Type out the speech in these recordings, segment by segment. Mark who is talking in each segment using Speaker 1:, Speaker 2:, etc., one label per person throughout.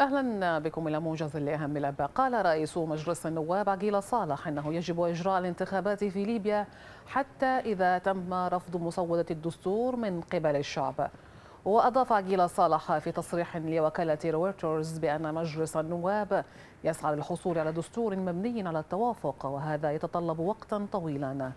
Speaker 1: أهلا بكم إلى موجز لأهم الأنباء قال رئيس مجلس النواب عقيل صالح أنه يجب إجراء الانتخابات في ليبيا حتى إذا تم رفض مسودة الدستور من قبل الشعب وأضاف عقيل صالح في تصريح لوكالة رويترز بأن مجلس النواب يسعى للحصول على دستور مبني على التوافق وهذا يتطلب وقتا طويلا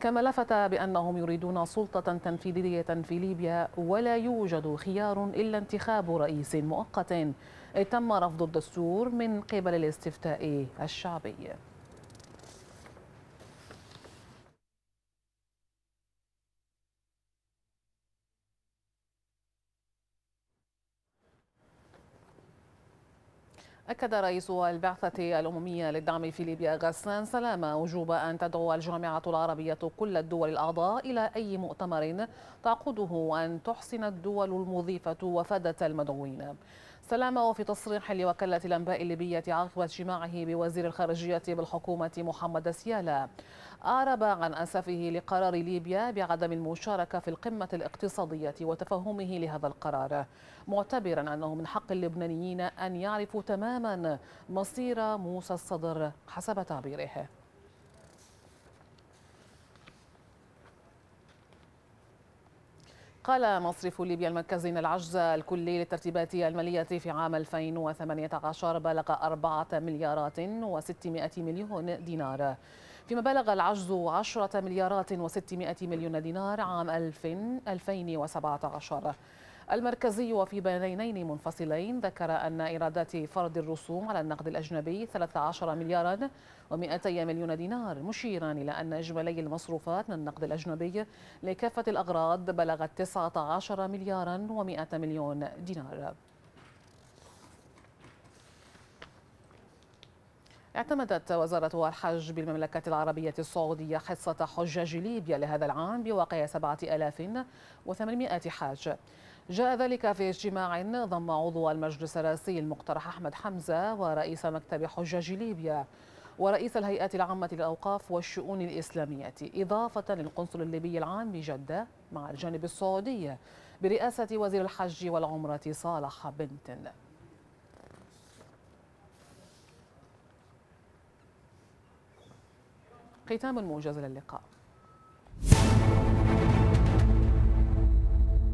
Speaker 1: كما لفت بأنهم يريدون سلطة تنفيذية في ليبيا ولا يوجد خيار إلا انتخاب رئيس مؤقت إيه، تم رفض الدستور من قبل الاستفتاء الشعبي أكد رئيس البعثة الأممية للدعم في ليبيا غسان سلامة وجوب أن تدعو الجامعة العربية كل الدول الأعضاء إلى أي مؤتمر تعقده أن تحسن الدول المضيفة وفادة المدعوين سلامة وفي تصريح لوكالة الأنباء الليبية عقب اجتماعه بوزير الخارجية بالحكومة محمد سيالا أعرب عن أسفه لقرار ليبيا بعدم المشاركة في القمة الاقتصادية وتفهمه لهذا القرار معتبرا أنه من حق اللبنانيين أن يعرفوا تماما مصير موسى الصدر حسب تعبيره قال مصرف ليبيا المركزي ان العجز الكلي للترتيبات الماليه في عام 2018 بلغ 4 مليارات و600 مليون دينار فيما بلغ العجز 10 مليارات و600 مليون دينار عام 2017 المركزي وفي بيانين منفصلين ذكر أن إيرادات فرض الرسوم على النقد الأجنبي 13 مليارا و200 مليون دينار مشيرا إلى أن إجمالي المصروفات من النقد الأجنبي لكافة الأغراض بلغت 19 مليارا و100 مليون دينار اعتمدت وزارة الحج بالمملكة العربية السعودية حصة حجاج ليبيا لهذا العام بواقع 7800 حاج جاء ذلك في اجتماع ضم عضو المجلس الرئاسي المقترح أحمد حمزة ورئيس مكتب حجاج ليبيا ورئيس الهيئات العامة للأوقاف والشؤون الإسلامية إضافة للقنصل الليبي العام بجدة مع الجانب السعودي برئاسة وزير الحج والعمرة صالح بنت ختام موجز للقاء